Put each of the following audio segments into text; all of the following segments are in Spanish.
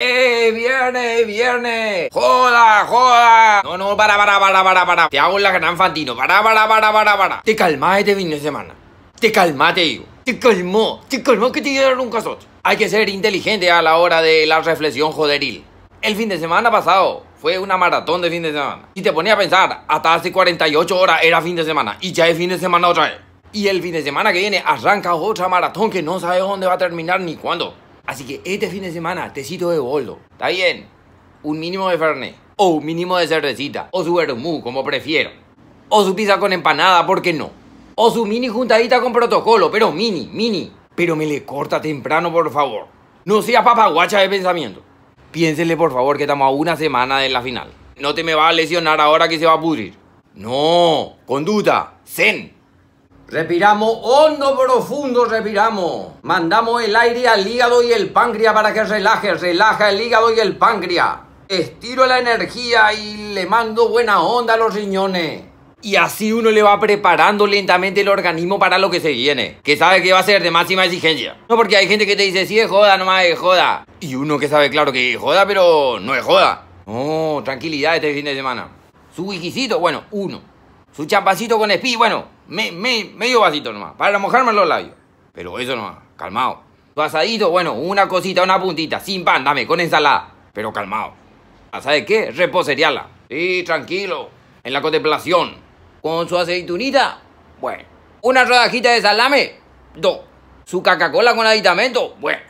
¡Eh, viernes, viernes! ¡Joda, joda! No, no, para, para, para, para, para. Te hago la gran fantino. Para, para, para, para, para. Te calma este fin de semana. Te calma, te digo. Te calmó, te calmó que te dieron un casote. Hay que ser inteligente a la hora de la reflexión joderil. El fin de semana pasado fue una maratón de fin de semana. Y te ponía a pensar, hasta hace 48 horas era fin de semana. Y ya es fin de semana otra vez. Y el fin de semana que viene arranca otra maratón que no sabes dónde va a terminar ni cuándo. Así que este fin de semana, tecito de boldo. ¿Está bien? Un mínimo de fernet. O un mínimo de cervecita. O su vermú, como prefiero. O su pizza con empanada, ¿por qué no? O su mini juntadita con protocolo, pero mini, mini. Pero me le corta temprano, por favor. No sea papaguacha de pensamiento. Piénsele, por favor, que estamos a una semana de la final. No te me va a lesionar ahora que se va a pudrir. No, conduta, zen. Respiramos hondo, profundo, respiramos. Mandamos el aire al hígado y el páncreas para que relaje. Relaja el hígado y el páncreas. Estiro la energía y le mando buena onda a los riñones. Y así uno le va preparando lentamente el organismo para lo que se viene. Que sabe que va a ser de máxima exigencia. No porque hay gente que te dice, sí, es joda, no más es joda. Y uno que sabe, claro, que es joda, pero no es joda. Oh, tranquilidad este fin de semana. Su bueno, uno. Su champacito con espí, bueno, me, medio vasito nomás, para mojarme los labios. Pero eso nomás, calmado. Su asadito, bueno, una cosita, una puntita, sin pan, dame, con ensalada, pero calmado. Ah, ¿Sabes qué? la. Sí, tranquilo, en la contemplación. Con su aceitunita, bueno. Una rodajita de salame, dos. Su Coca-Cola con aditamento, bueno.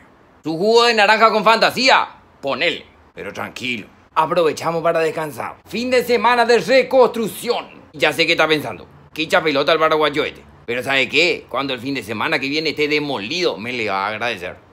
Su jugo de naranja con fantasía, ponele. Pero tranquilo, aprovechamos para descansar. Fin de semana de reconstrucción. Ya sé que está pensando. Qué pelota al paraguayo Pero ¿sabe qué? Cuando el fin de semana que viene esté demolido, me le va a agradecer.